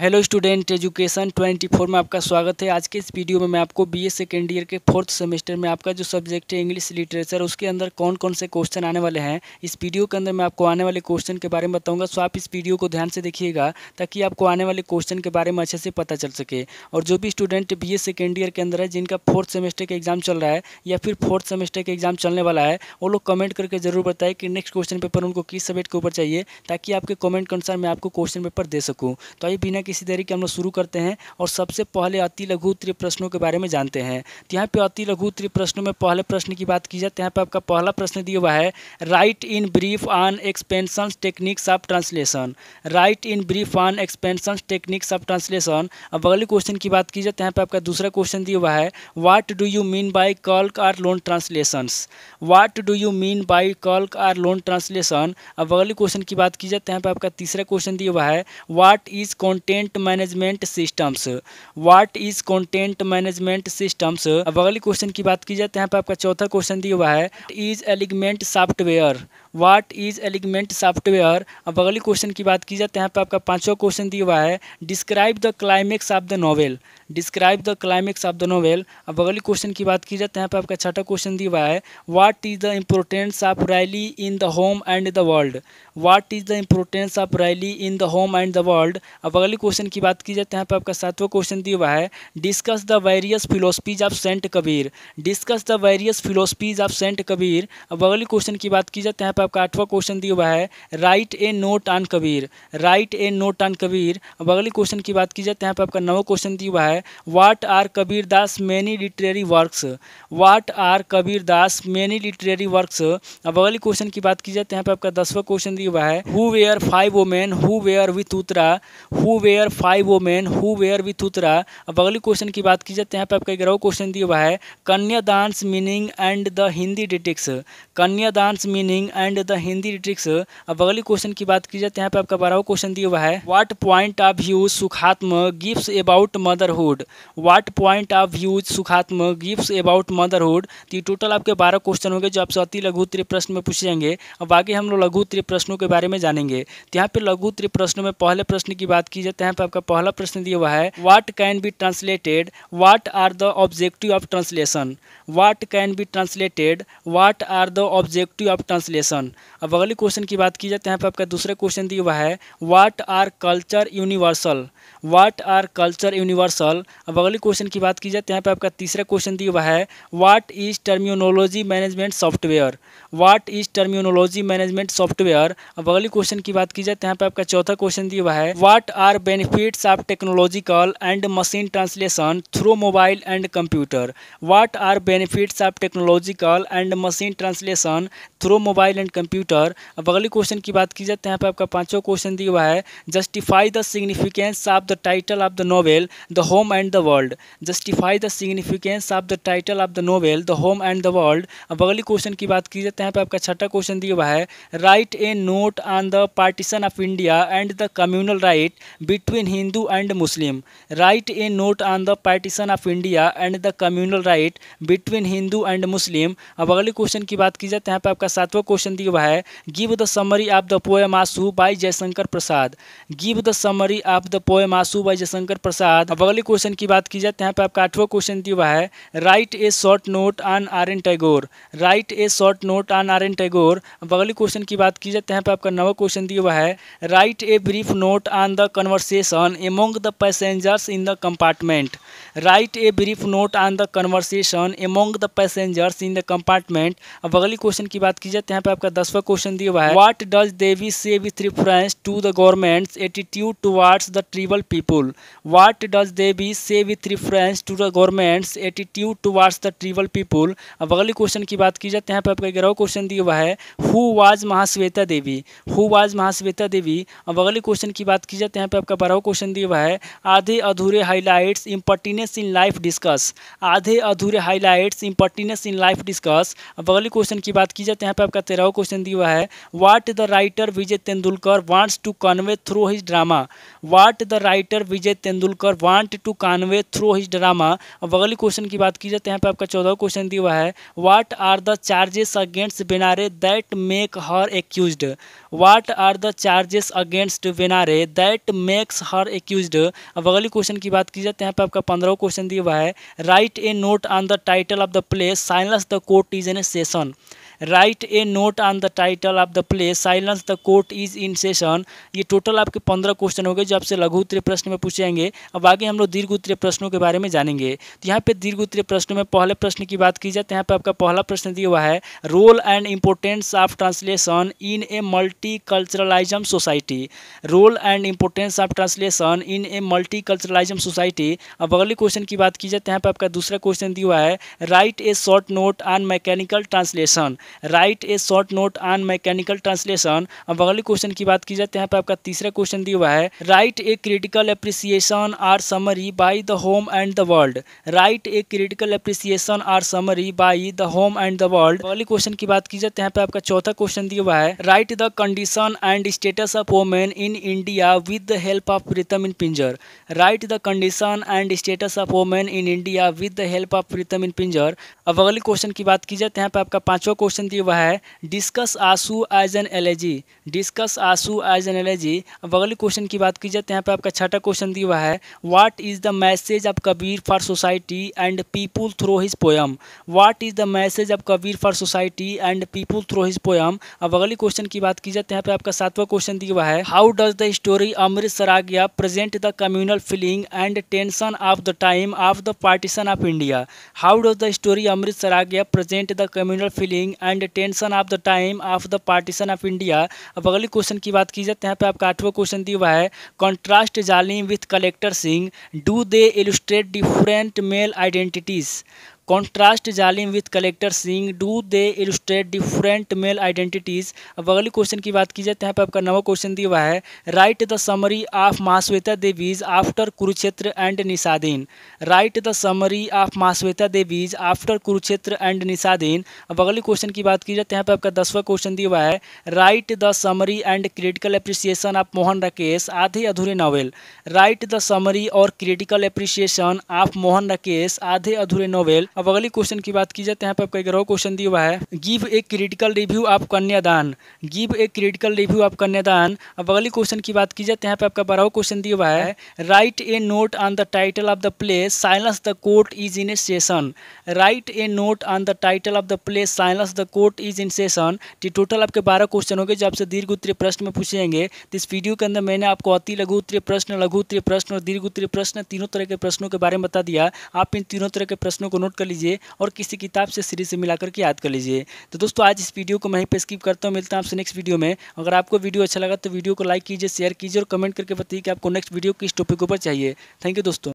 hello student education 24 में आपका स्वागत है आज के इस वीडियो में मैं आपको बीए सेकेंड ईयर के फोर्थ सेमेस्टर में आपका जो सब्जेक्ट है इंग्लिश लिटरेचर उसके अंदर कौन कौन से क्वेश्चन आने वाले हैं इस वीडियो के अंदर मैं आपको आने वाले क्वेश्चन के बारे में बताऊंगा सो आप इस वीडियो को ध्यान से देखिएगा ताकि आपको आने वाले क्वेश्चन के बारे में अच्छे से पता चल सके और जो भी student B A second year के अंदर है जिनका फोर्थ सेमेस्टर का एग्जाम चल रहा है या फिर फोर्थ सेमेस्टर का एग्जाम चलने वाला है वो लोग कमेंट करके जरूर बताएं कि नेक्स्ट क्वेश्चन पेपर उनको किस सब्जेक्ट के ऊपर चाहिए ताकि आपके कमेंट के अनुसार मैं आपको क्वेश्चन पेपर दे सकूँ तो आइए बिना इसी तरीके हम लोग शुरू करते हैं और सबसे पहले अति लघु उत्तरीय प्रश्नों के बारे में जानते हैं तो यहाँ पे अति लघु उत्तरीय प्रश्नों में पहले प्रश्न की बात की जाए तो यहाँ पर आपका पहला प्रश्न दिया हुआ है write in brief on expansion techniques of translation write in brief on expansion techniques of translation अब अगले क्वेश्चन की बात की जाए तो यहाँ पर आपका दूसरा क्वेश्चन दिया हुआ है what do you mean by calque or loan translations what do you mean by calque or loan translation अब अगले क्वेश्चन की बात की जाए तो यहाँ पर आपका तीसरा क्वेश्चन दिया हुआ है what is content content management systems what is content management systems अब अगले क्वेश्चन की बात की जाए तो यहाँ पर आपका चौथा क्वेश्चन दिया हुआ है is alignment software what is alignment software अब अगले क्वेश्चन की बात की जाए तो यहाँ पर आपका पाँचवा क्वेश्चन दिया हुआ है describe the climax of the novel describe the climax of the novel अब बगली क्वेश्चन की बात की जाए तो यहाँ पर आपका छठा क्वेश्चन दिया हुआ है what is the importance of rally in the home and the world what is the importance of rally in the home and the world अब अगले क्वेश्चन की बात की जाए तो यहाँ पर आपका सातवां क्वेश्चन दिया हुआ है discuss the various philosophies of saint Kabir discuss the various philosophies of saint Kabir अब अगले क्वेश्चन की बात की जाए तो यहाँ पर आपका आठवां क्वेश्चन दिया हुआ है write a note on Kabir write a note on Kabir अब अगले क्वेश्चन की बात की जाए तो यहाँ पर आपका नवा क्वेश्चन दिया हुआ है है what are Kabir Das many literary works what are Kabir Das many literary works अब अगले क्वेश्चन की बात की जाए तो यहाँ पे आपका दसवा क्वेश्चन दिया हुआ है who were five women who were with Uttara who were five women who were with Uttara अब अगले क्वेश्चन की बात की जाए तो यहाँ पे आपका ग्रह क्वेश्चन दिया हुआ है Kanyadaan meaning and the Hindi didactics Kanyadaan meaning and the Hindi didactics अब अगले क्वेश्चन की बात की जाए तो यहाँ पे आपका बारहवा क्वेश्चन दिया हुआ है what point of view Sukhatme gift about motherhood motherhood what point of views Sukhatme gift about motherhood तो ये टोटल आपके बारह क्वेश्चन होंगे जो आपसे अति लघु उत्तरीय प्रश्न में पूछे जाएंगे और बाकी हम लोग लघु उत्तरीय प्रश्नों के बारे में जानेंगे तो यहाँ पे लघु उत्तरीय प्रश्नों में पहले प्रश्न की बात की जाए तो यहाँ पर आपका पहला प्रश्न दिया हुआ है what can be translated what are the objective of translation what can be translated what are the objective of translation अब अगले क्वेश्चन की बात की जाए तो यहाँ पर आपका दूसरा क्वेश्चन दिया हुआ है what are culture universal what are culture universal example अब अगले क्वेश्चन की बात की जाए तो यहाँ पर आपका तीसरा क्वेश्चन दिया हुआ है what is terminology management software what is terminology management software अब अगले क्वेश्चन की बात की जाए तो यहाँ पर आपका चौथा क्वेश्चन दिया हुआ है what are benefits of technological and machine translation through mobile and computer what are benefits of technological and machine translation through mobile and computer अब अगले क्वेश्चन की बात की जाए तो यहाँ पर आपका पाँचों क्वेश्चन दिया हुआ है justify the significance of the title of the novel the home home and the world justify the significance of the title of the novel the home and the world अब अगली क्वेश्चन की बात की जाते हैं पे आपका छठा क्वेश्चन दिया हुआ है write a note on the partition of India and the communal riot between Hindu and Muslim write a note on the partition of India and the communal riot between Hindu and Muslim अब अगले question की बात की जाते हैं पे आपका सातवा क्वेश्चन दिया हुआ है give the summary of the poem Aansu by Jaishankar Prasad give the summary of the poem Aansu by Jaishankar Prasad अब अगले क्वेश्चन क्वेश्चन की बात की जाए तो यहाँ पे आपका आठवां क्वेश्चन दिया हुआ है write a short note on R N Tagore write a short note on R N Tagore अगले क्वेश्चन की बात की जाए तो यहाँ पे आपका नवा क्वेश्चन दिया हुआ है write a brief note on the conversation among the passengers in the compartment write a brief note on the conversation among the passengers in the compartment अब अगली क्वेश्चन की बात की जाए तो यहाँ पे आपका दसवा क्वेश्चन दिया हुआ है what does Devi say with reference to the government's attitude towards the tribal people what does Devi say with reference to the government's attitude towards the tribal people अब अगली क्वेश्चन की बात की जाए तो यहाँ पे आपका ग्यारह क्वेश्चन दिया हुआ है who was Mahasweta Devi who was Mahasweta Devi अब अगले क्वेश्चन की बात की जाए तो यहाँ पे आपका बारह क्वेश्चन दिया हुआ है Aadhe Adhure highlights impertinence importance in life discuss Aadhe Adhure highlights importance in life discuss अब अगले क्वेश्चन की बात की जाए तो यहाँ पे आपका तेरहवा क्वेश्चन दिया हुआ है what the writer Vijay Tendulkar wants to convey through his drama what the writer Vijay Tendulkar want to convey through his drama अब अगले क्वेश्चन की बात की जाए तो यहाँ पे आपका चौदह क्वेश्चन दिया हुआ है what are the charges against Benare that make her accuse what are the charges against Benare that makes her accuse अब अगले क्वेश्चन की बात की जाए तो यहाँ पे आपका पंद्रह क्वेश्चन दिया हुआ है write a note on the title of the play silence the court is in a session write a note on the title of the play silence the court is in session ये total आपके पंद्रह question हो गए जो आपसे लघु उत्तरीय प्रश्न में पूछे जाएंगे अब आगे हम लोग दीर्घ उत्तरीय प्रश्नों के बारे में जानेंगे तो यहाँ पे दीर्घ उत्तरीय प्रश्नों में पहले प्रश्न की बात की जाए तो यहाँ पर आपका पहला प्रश्न दिया हुआ है role and importance of translation in a multiculturalism society role and importance of translation in a multiculturalism society अब अगले क्वेश्चन की बात की जाए तो यहाँ पर आपका दूसरा क्वेश्चन दिया हुआ है write a short note on mechanical translation write a short note on mechanical translation अब अगले क्वेश्चन की बात की जाए तो यहाँ पे आपका तीसरा क्वेश्चन दिया हुआ है write a critical appreciation or summary by the home and the world write a critical appreciation or summary by the home and the world अगले क्वेश्चन की बात की जाए तो यहाँ पे आपका चौथा क्वेश्चन दिया हुआ है write the condition and status of women in India with the help of Pritam in Pinjar write the condition and status of women in India with the help of Pritam in Pinjar अब अगले क्वेश्चन की बात की जाए तो यहाँ पे आपका पांचवा क्वेश्चन क्वेश्चन दिया हुआ है डिस्कस आंसू एज एन एलर्जी डिस्कस आंसू एज एन एलर्जी अब अगले क्वेश्चन की बात की जाए तो यहाँ पे आपका छठा क्वेश्चन दिया हुआ है what is the message of Kabir for society and people through his poem what is the message of Kabir for society and people through his poem अब अगले क्वेश्चन की बात की जाए तो यहाँ पर आपका सातवा क्वेश्चन दिया हुआ है how does the story Amrit Saragiya present the communal feeling and tension of the time of the partition of India how does the story Amrit Saragiya present the communal feeling and tension of the time of the partition of India अब अगले question की बात की जाए तो यहाँ पे आपका आठवां क्वेश्चन दिया हुआ है contrast Jalim with collector Singh do they illustrate different male identities contrast Jalim with collector Singh do they illustrate different male identities अब अगले क्वेश्चन की बात की जाए तो यहाँ पर आपका नवा क्वेश्चन दिया हुआ है write the summary of Mahasweta Devi's after Kurukshetra and Nishadin write the summary of Mahasweta Devi's after Kurukshetra and Nishadin अब अगले क्वेश्चन की बात की जाए तो यहाँ पर आपका दसवा क्वेश्चन दिया हुआ है write the summary and critical appreciation of Mohan Rakesh Aadhe Adhure novel write the summary और critical appreciation of Mohan Rakesh Aadhe Adhure novel अब अगली क्वेश्चन की बात की जाए तो यहाँ पर आपका ग्रह क्वेश्चन दिया हुआ है give a critical review of Kanyadaan give a critical review of Kanyadaan अब अगली क्वेश्चन की बात की जाए तो यहाँ पर आपका बारह क्वेश्चन दिया हुआ है write a note on the title of the play silence the court is in a session write a note on the title of the play silence the court is in session ये total आपके बारह question हो गए जो आपसे दीर्घ उत्तरीय प्रश्न में पूछेंगे तो इस वीडियो के अंदर मैंने आपको अति लघु उत्तरीय प्रश्न लघु उत्तरीय प्रश्न और दीर्घ उत्तरीय प्रश्न तीनों तरह के प्रश्नों के बारे में बता दिया आप इन तीनों तरह के प्रश्नों को नोट कर लीजिए और किसी किताब से सीरीज से मिलाकर करके याद कर लीजिए तो दोस्तों आज इस वीडियो को मैं ही पे स्किप करता हूँ मिलता हूँ आपसे नेक्स्ट वीडियो में अगर आपको वीडियो अच्छा लगा तो वीडियो को लाइक कीजिए शेयर कीजिए और कमेंट करके बताइए कि आपको नेक्स्ट वीडियो किस टॉपिक ऊपर चाहिए थैंक यू दोस्तों